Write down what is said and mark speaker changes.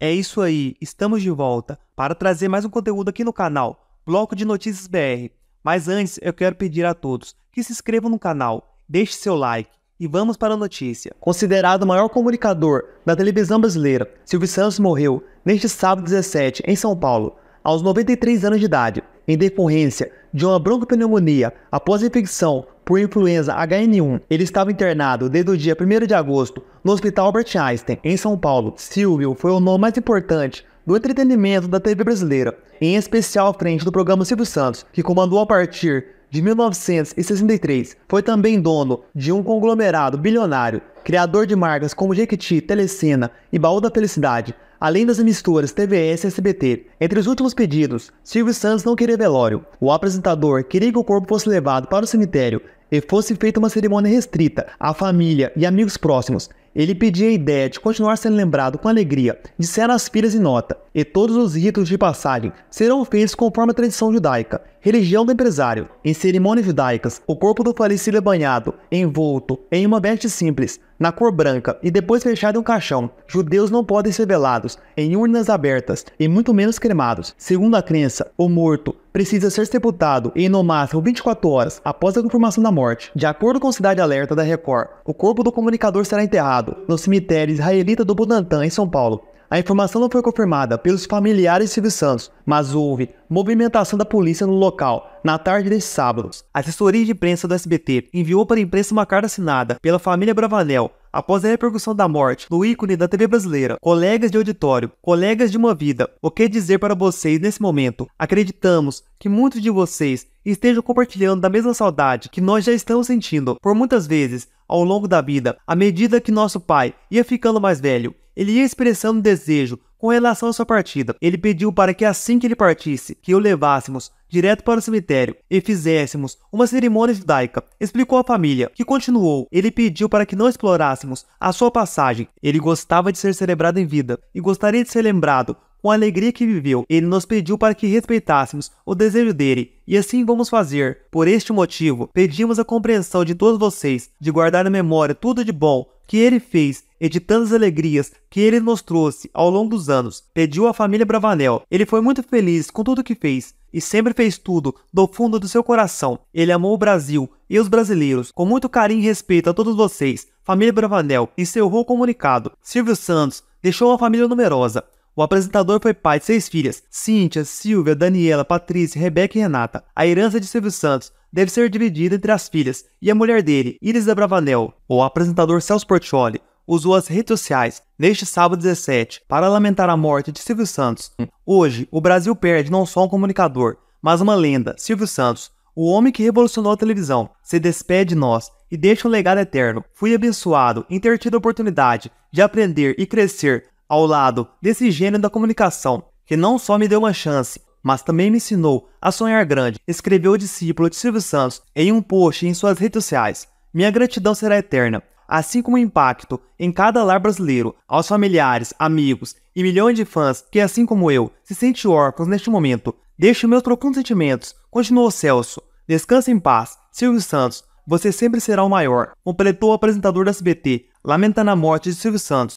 Speaker 1: É isso aí, estamos de volta para trazer mais um conteúdo aqui no canal, Bloco de Notícias BR. Mas antes, eu quero pedir a todos que se inscrevam no canal, deixe seu like e vamos para a notícia. Considerado o maior comunicador da televisão brasileira, Silvio Santos morreu neste sábado 17 em São Paulo, aos 93 anos de idade, em decorrência de uma broncopneumonia após a infecção por influenza HN1. Ele estava internado desde o dia 1 de agosto no Hospital Albert Einstein, em São Paulo. Silvio foi o nome mais importante do entretenimento da TV brasileira, em especial à frente do programa Silvio Santos, que comandou a partir de 1963. Foi também dono de um conglomerado bilionário, criador de marcas como Jequiti, Telecena e Baú da Felicidade, além das emissoras TVS e SBT. Entre os últimos pedidos, Silvio Santos não queria velório. O apresentador queria que o corpo fosse levado para o cemitério e fosse feita uma cerimônia restrita à família e amigos próximos. Ele pedia a ideia de continuar sendo lembrado com alegria, disseram as filhas em nota e todos os ritos de passagem serão feitos conforme a tradição judaica, religião do empresário. Em cerimônias judaicas, o corpo do falecido é banhado, envolto, em uma veste simples, na cor branca e depois fechado em um caixão. Judeus não podem ser velados, em urnas abertas e muito menos cremados. Segundo a crença, o morto precisa ser sepultado em no máximo 24 horas após a confirmação da morte. De acordo com Cidade Alerta da Record, o corpo do comunicador será enterrado no cemitério israelita do Butantã, em São Paulo. A informação não foi confirmada pelos familiares de Silvio Santos, mas houve movimentação da polícia no local na tarde deste sábado. A assessoria de imprensa do SBT enviou para a imprensa uma carta assinada pela família Bravanel após a repercussão da morte do ícone da TV brasileira. Colegas de auditório, colegas de uma vida, o que dizer para vocês nesse momento? Acreditamos que muitos de vocês e estejam compartilhando da mesma saudade que nós já estamos sentindo por muitas vezes ao longo da vida, à medida que nosso pai ia ficando mais velho, ele ia expressando desejo com relação à sua partida. Ele pediu para que assim que ele partisse, que o levássemos direto para o cemitério e fizéssemos uma cerimônia judaica. Explicou a família, que continuou. Ele pediu para que não explorássemos a sua passagem. Ele gostava de ser celebrado em vida e gostaria de ser lembrado com a alegria que viveu. Ele nos pediu para que respeitássemos o desejo dele, e assim vamos fazer. Por este motivo, pedimos a compreensão de todos vocês de guardar na memória tudo de bom que ele fez e de tantas alegrias que ele nos trouxe ao longo dos anos. Pediu à família Bravanel. Ele foi muito feliz com tudo que fez e sempre fez tudo do fundo do seu coração. Ele amou o Brasil e os brasileiros. Com muito carinho e respeito a todos vocês, família Bravanel encerrou o comunicado. Silvio Santos deixou uma família numerosa, o apresentador foi pai de seis filhas: Cíntia, Silvia, Daniela, Patrícia, Rebeca e Renata. A herança de Silvio Santos deve ser dividida entre as filhas e a mulher dele, Iris da Bravanel. O apresentador Celso Portioli usou as redes sociais neste sábado 17 para lamentar a morte de Silvio Santos. Hoje, o Brasil perde não só um comunicador, mas uma lenda, Silvio Santos, o homem que revolucionou a televisão. Se despede de nós e deixa um legado eterno. Fui abençoado em ter tido a oportunidade de aprender e crescer ao lado desse gênio da comunicação, que não só me deu uma chance, mas também me ensinou a sonhar grande, escreveu o discípulo de Silvio Santos em um post em suas redes sociais. Minha gratidão será eterna, assim como o impacto em cada lar brasileiro, aos familiares, amigos e milhões de fãs que, assim como eu, se sentem órfãos neste momento. Deixe meus profundos sentimentos, continuou Celso. Descanse em paz, Silvio Santos, você sempre será o maior, completou o apresentador da SBT, lamentando a morte de Silvio Santos.